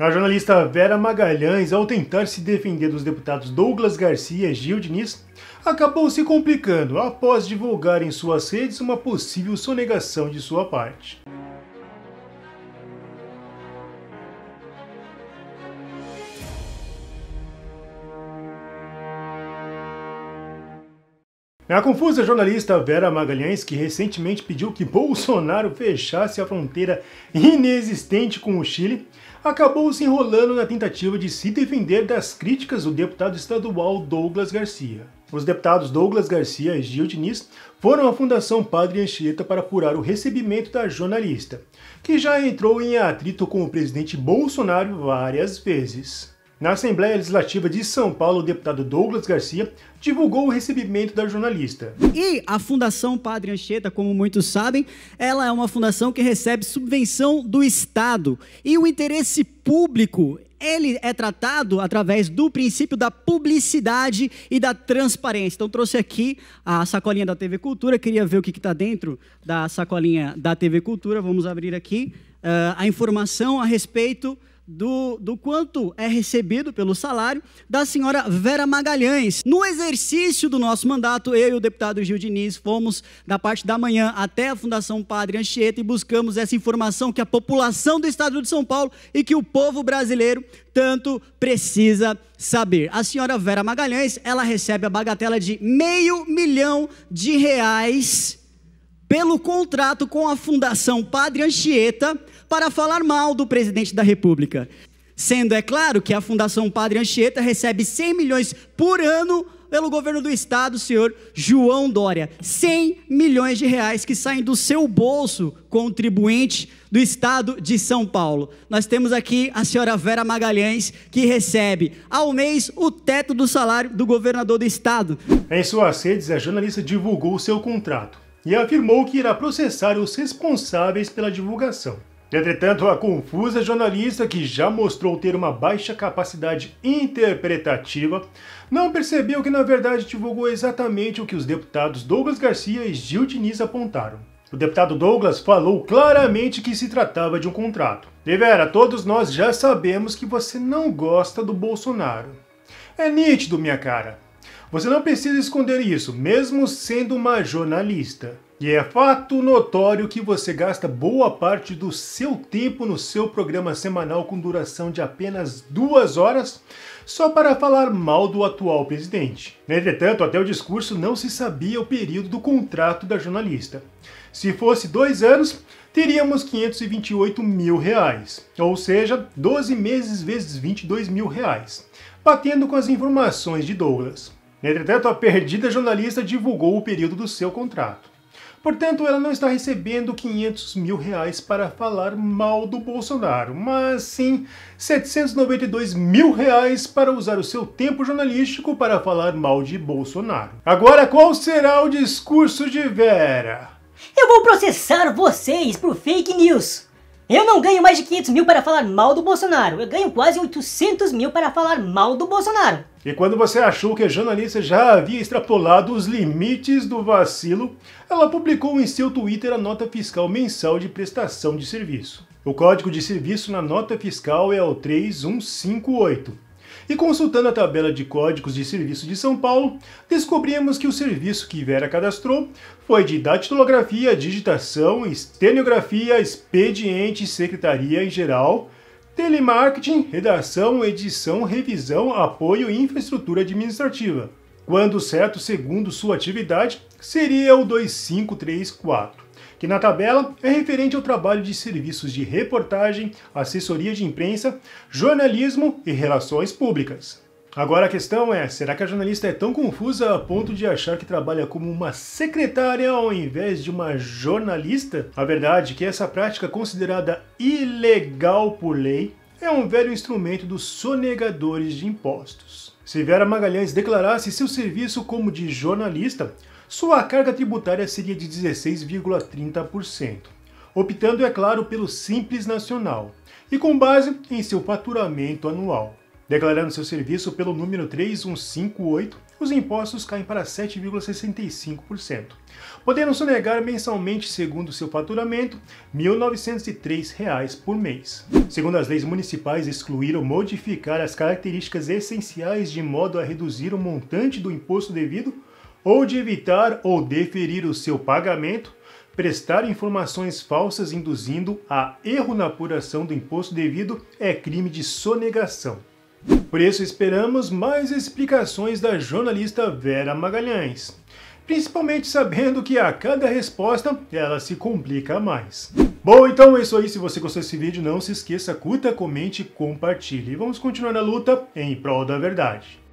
A jornalista Vera Magalhães, ao tentar se defender dos deputados Douglas Garcia e Gil Diniz, acabou se complicando após divulgar em suas redes uma possível sonegação de sua parte. É a confusa jornalista Vera Magalhães, que recentemente pediu que Bolsonaro fechasse a fronteira inexistente com o Chile, acabou se enrolando na tentativa de se defender das críticas do deputado estadual Douglas Garcia. Os deputados Douglas Garcia e Gil Diniz foram à Fundação Padre Anchieta para apurar o recebimento da jornalista, que já entrou em atrito com o presidente Bolsonaro várias vezes. Na Assembleia Legislativa de São Paulo, o deputado Douglas Garcia divulgou o recebimento da jornalista. E a Fundação Padre Anchieta, como muitos sabem, ela é uma fundação que recebe subvenção do Estado. E o interesse público ele é tratado através do princípio da publicidade e da transparência. Então, trouxe aqui a sacolinha da TV Cultura. Queria ver o que está dentro da sacolinha da TV Cultura. Vamos abrir aqui uh, a informação a respeito do, do quanto é recebido pelo salário da senhora Vera Magalhães. No exercício do nosso mandato, eu e o deputado Gil Diniz fomos da parte da manhã até a Fundação Padre Anchieta e buscamos essa informação que a população do estado de São Paulo e que o povo brasileiro tanto precisa saber. A senhora Vera Magalhães, ela recebe a bagatela de meio milhão de reais pelo contrato com a Fundação Padre Anchieta para falar mal do presidente da República. Sendo, é claro, que a Fundação Padre Anchieta recebe 100 milhões por ano pelo governo do estado, senhor João Dória. 100 milhões de reais que saem do seu bolso, contribuinte do estado de São Paulo. Nós temos aqui a senhora Vera Magalhães, que recebe ao mês o teto do salário do governador do estado. Em suas redes, a jornalista divulgou seu contrato e afirmou que irá processar os responsáveis pela divulgação. Entretanto, a confusa jornalista, que já mostrou ter uma baixa capacidade interpretativa, não percebeu que na verdade divulgou exatamente o que os deputados Douglas Garcia e Gil Diniz apontaram. O deputado Douglas falou claramente que se tratava de um contrato. Devera, todos nós já sabemos que você não gosta do Bolsonaro. É nítido, minha cara. Você não precisa esconder isso, mesmo sendo uma jornalista. E é fato notório que você gasta boa parte do seu tempo no seu programa semanal com duração de apenas duas horas só para falar mal do atual presidente. Entretanto, até o discurso não se sabia o período do contrato da jornalista. Se fosse dois anos, teríamos 528 mil reais, ou seja, 12 meses vezes 22 mil reais batendo com as informações de Douglas. Entretanto, a perdida jornalista divulgou o período do seu contrato. Portanto, ela não está recebendo 500 mil reais para falar mal do Bolsonaro, mas sim 792 mil reais para usar o seu tempo jornalístico para falar mal de Bolsonaro. Agora, qual será o discurso de Vera? Eu vou processar vocês por fake news! Eu não ganho mais de 500 mil para falar mal do Bolsonaro. Eu ganho quase 800 mil para falar mal do Bolsonaro. E quando você achou que a jornalista já havia extrapolado os limites do vacilo, ela publicou em seu Twitter a nota fiscal mensal de prestação de serviço. O código de serviço na nota fiscal é o 3158. E consultando a tabela de códigos de serviço de São Paulo, descobrimos que o serviço que Vera cadastrou foi de datilografia, digitação, estenografia, expediente, secretaria em geral, telemarketing, redação, edição, revisão, apoio e infraestrutura administrativa. Quando certo, segundo sua atividade, seria o 2534 que na tabela é referente ao trabalho de serviços de reportagem, assessoria de imprensa, jornalismo e relações públicas. Agora a questão é: será que a jornalista é tão confusa a ponto de achar que trabalha como uma secretária ao invés de uma jornalista? A verdade é que essa prática considerada ilegal por lei é um velho instrumento dos sonegadores de impostos. Se Vera Magalhães declarasse seu serviço como de jornalista, sua carga tributária seria de 16,30%, optando, é claro, pelo Simples Nacional, e com base em seu faturamento anual. Declarando seu serviço pelo número 3158, os impostos caem para 7,65%, podendo sonegar mensalmente, segundo seu faturamento, R$ reais por mês. Segundo as leis municipais, excluir ou modificar as características essenciais de modo a reduzir o montante do imposto devido ou de evitar ou deferir o seu pagamento, prestar informações falsas induzindo a erro na apuração do imposto devido é crime de sonegação. Por isso esperamos mais explicações da jornalista Vera Magalhães, principalmente sabendo que a cada resposta ela se complica mais. Bom, então é isso aí. Se você gostou desse vídeo, não se esqueça, curta, comente, compartilhe. Vamos continuar na luta em prol da verdade.